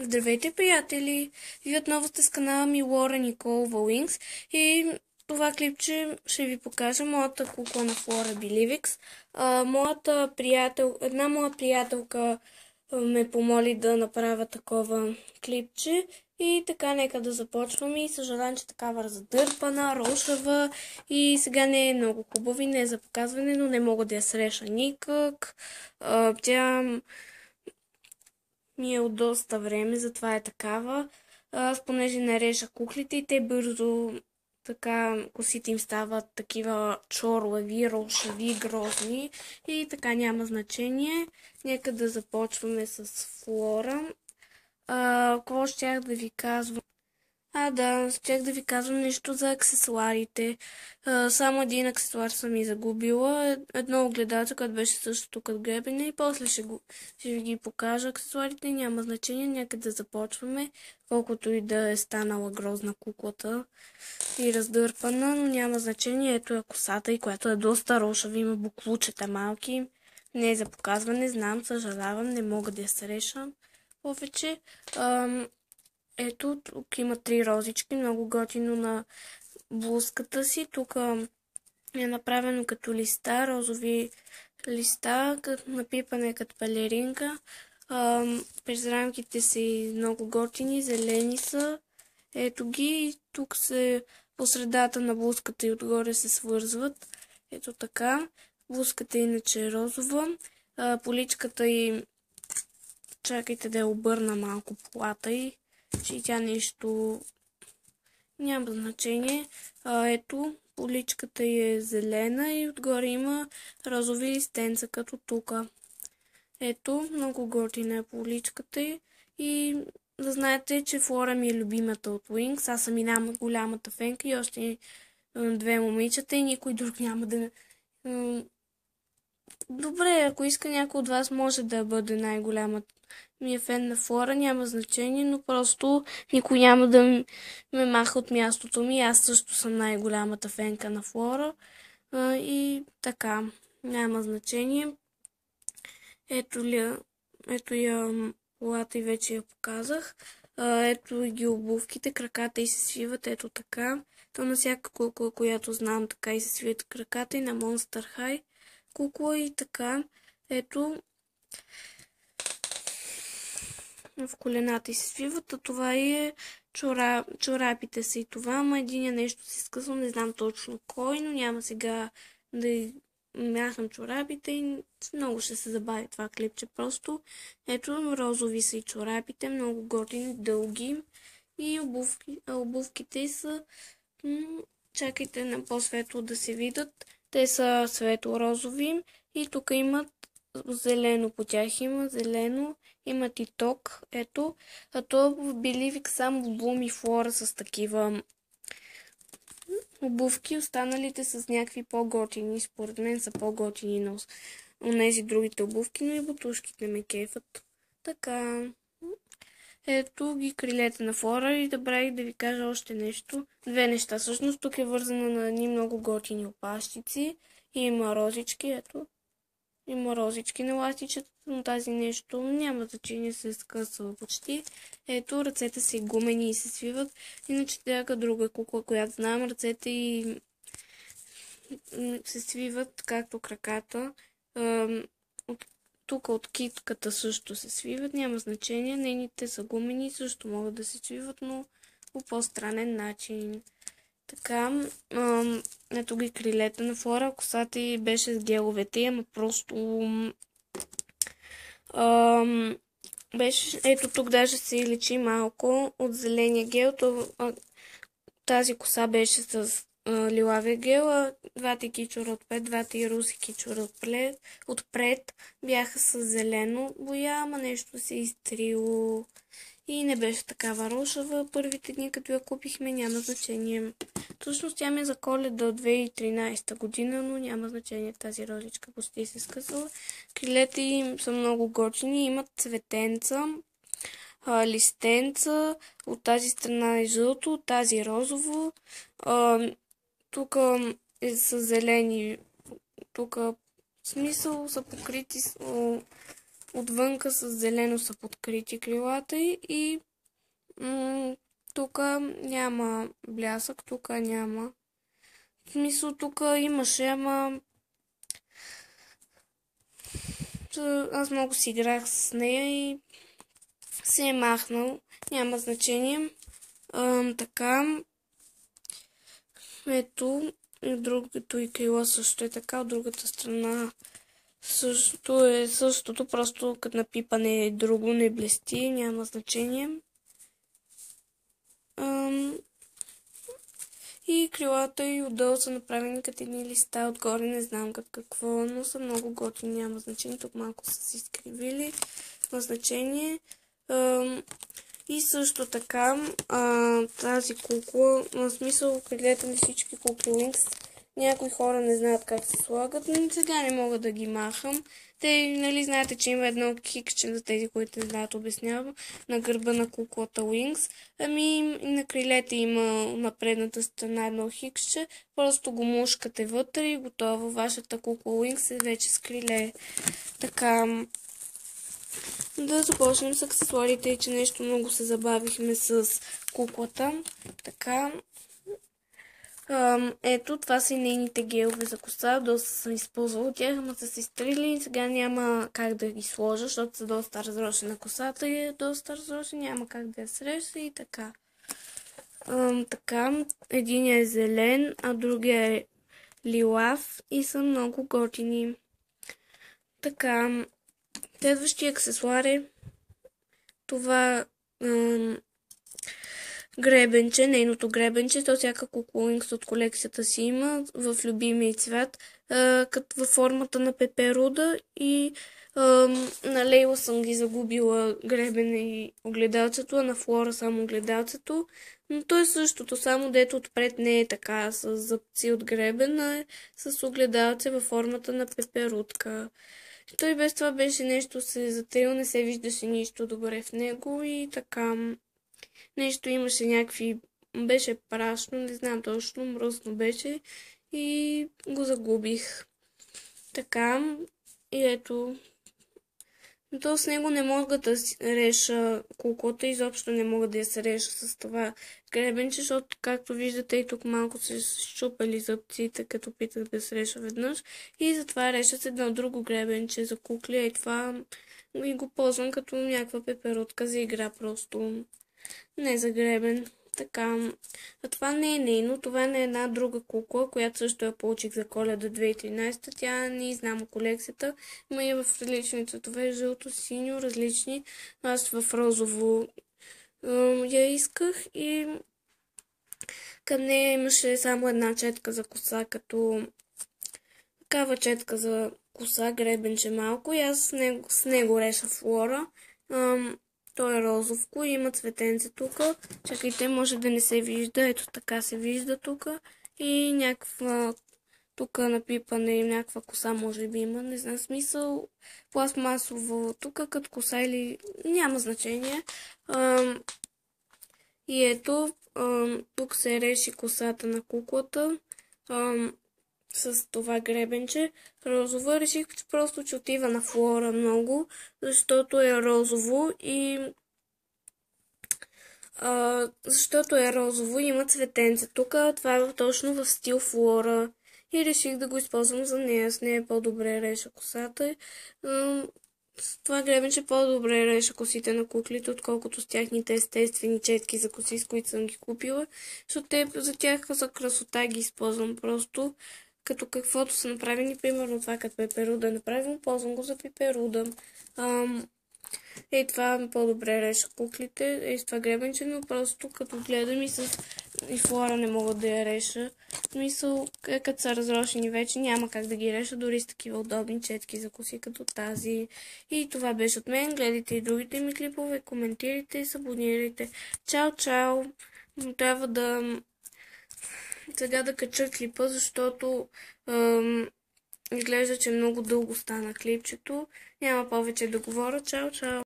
Здравейте, приятели! Вие отново сте с канала ми Лора Николова Уинкс и това клипче ще ви покажа моята кукла на Флора Биливикс. А, моята приятел, една моя приятелка ме помоли да направя такова клипче и така нека да започваме и съжалявам, че такава задърпана, рошава и сега не е много хубава и не е за показване, но не мога да я среша никак. А, тя ми е от доста време, затова е такава. Аз понеже нарежа кухлите, и те бързо така косите им стават такива чорлави, рошеви, грозни и така няма значение. Нека да започваме с флора. А, какво щях да ви казвам? А, да, щях да ви казвам нещо за аксесуарите. А, само един аксесуар съм и загубила. Едно огледалце, което беше същото като гребене и после ще, го, ще ви ги покажа. Аксесуарите няма значение, някъде започваме, колкото и да е станала грозна куклата и раздърпана, но няма значение. Ето е косата и която е доста рошава, има буклучета малки. Не е за показване, знам, съжалявам, не мога да я срещам повече. Ето, тук има три розички, много готино на блузката си. Тук е направено като листа, розови листа, напипане е като палеринка. през рамките и много готини, зелени са. Ето ги, тук се по средата на блузката и отгоре се свързват. Ето така. Блузката иначе е розова. поличката и... Чакайте да я обърна малко плата и че тя нещо няма значение. А, ето, поличката е зелена и отгоре има розови листенца, като тук. Ето, много готина е поличката и, и да знаете, че Флора ми е любимата от Wings. Аз съм и няма голямата фенка и още две момичета и никой друг няма да Добре, ако иска някой от вас, може да бъде най-голямата ми е фен на Флора, няма значение, но просто никой няма да ме маха от мястото ми. Аз също съм най-голямата фенка на Флора. А, и така, няма значение. Ето, ли, ето я колата и вече я показах. А, ето ги обувките, краката и се свиват, ето така. То на всяка кукла, която знам, така и се свиват краката и на Monster High кукла и така. Ето, в колената и се свиват, а това и е чора... чорапите са и това, ама един е нещо си скъсвам, не знам точно кой, но няма сега да мяхам чорапите и много ще се забави това клипче. Просто ето розови са и чорапите, много готини, дълги и обувки, обувките са... Чакайте на по-светло да се видят. Те са светло-розови и тук имат зелено по тях. Има зелено, имат и ток. Ето, а то били само в Блум и Флора с такива обувки. Останалите с някакви по-готини. Според мен са по-готини на тези другите обувки, но и бутушките ме кефат. Така. Ето ги крилете на флора и добре е да ви кажа още нещо. Две неща. същност, тук е вързана на едни много готини опащици. И има розички, ето. Има розички на ластичата, но тази нещо няма значение, се е скъсва почти. Ето, ръцете са и гумени и се свиват. Иначе тяга друга кукла, която знам, ръцете и се свиват, както краката. Тук от китката също се свиват, няма значение. Нейните са гумени, също могат да се свиват, но по по-странен начин. Така, ам, ето ги крилета на Флора. Косата и беше с геловете, ама просто... Ам, беше, ето тук даже се и лечи малко от зеления гел. То, а, тази коса беше с лилави гела, двата кичура отпред, двата и руси кичура отпред бяха с зелено боя, ама нещо се е изтрило и не беше такава В Първите дни, като я купихме, няма значение. Точно тя ми е за коледа 2013 година, но няма значение тази розичка, почти се скъсала. Крилете им са много готини, имат цветенца, листенца, от тази страна е жълто, от тази е розово тук е са зелени. Тук смисъл са покрити отвънка с зелено са подкрити крилата и тук няма блясък, тук няма. В смисъл тук имаше, ама аз много си играх с нея и се е махнал. Няма значение. А, така, ето, другото и крила също е така, от другата страна също е същото, просто като напипане е друго, не блести, няма значение. Ам... И крилата и отдолу са направени като едни листа, отгоре не знам как какво, но са много готини, няма значение, тук малко са се изкривили, няма значение. Ам... И също така а, тази кукла, на смисъл гледате ли всички кукли Линкс, някои хора не знаят как се слагат, но сега не мога да ги махам. Те, нали, знаете, че има едно кикче за тези, които не знаят, обяснявам, на гърба на куклата Wings. Ами и на крилете има на предната страна едно хикче, просто го мушкате вътре и готово. Вашата кукла Wings е вече с криле. Така, да започнем с аксесуарите, че нещо много се забавихме с куклата. Така. Ето, това са и нейните гелове за коса. Доста съм използвала тях, ама са се изтрили и сега няма как да ги сложа, защото са доста разрошена косата и е доста разрошена, няма как да я среща и така. Ам, така, един е зелен, а другия е лилав и са много готини. Така, Следващия аксесуар е това гребенче, нейното гребенче. То всяка куклоинкс от колекцията си има в любимия цвят, като във формата на пеперуда и на Лейла съм ги загубила гребене и огледалцето, а на Флора само огледалцето. Но то е същото, само дето отпред не е така с запци от гребена, е с огледалце във формата на пеперудка. Той без това беше нещо се е затрил, не се виждаше нищо добре в него и така. Нещо имаше някакви... Беше прашно, не знам точно, мръсно беше и го загубих. Така, и ето, но то с него не мога да реша куклата. изобщо не мога да я се реша с това гребенче, защото както виждате и тук малко се щупали зъбците, като питах да се реша веднъж и затова реша с едно друго гребенче за кукли и това и го ползвам като някаква пеперотка за игра просто не за гребен. Така, а това не е нейно, това не е една друга кукла, която също я получих за коледа 2013. Тя не знам колекцията, има и в различни цветове, жълто, синьо, различни. Аз в розово я исках и към нея имаше само една четка за коса, като такава четка за коса, гребенче малко и аз с него, с него реша флора. То е розовко, и има цветенце тук. Чакайте, може да не се вижда. Ето така се вижда тук. И някаква тук напипане и някаква коса може би има. Не знам смисъл. Пластмасово тук, като коса или няма значение. Ам... И ето, ам... тук се реши косата на куклата. Ам с това гребенче. розово. реших че просто, че отива на флора много, защото е розово и а, защото е розово и има цветенце Тук това е точно в стил флора и реших да го използвам за нея. С нея е по-добре реша косата. С това гребенче по-добре реша косите на куклите, отколкото с тяхните естествени четки за коси, с които съм ги купила, защото те за тях за красота ги използвам просто като каквото са направени, примерно това като пеперуда направим, ползвам го за пеперуда. Ей, това е по-добре реша куклите, ей, с това гребенче, но е просто като гледам и с и флора не мога да я реша. Мисъл, е, като са разрошени вече, няма как да ги реша, дори с такива удобни четки за коси, като тази. И това беше от мен. Гледайте и другите ми клипове, коментирайте и се Чао, чао! Трябва да сега да кача клипа, защото изглежда, че много дълго стана клипчето. Няма повече да говоря. Чао, чао!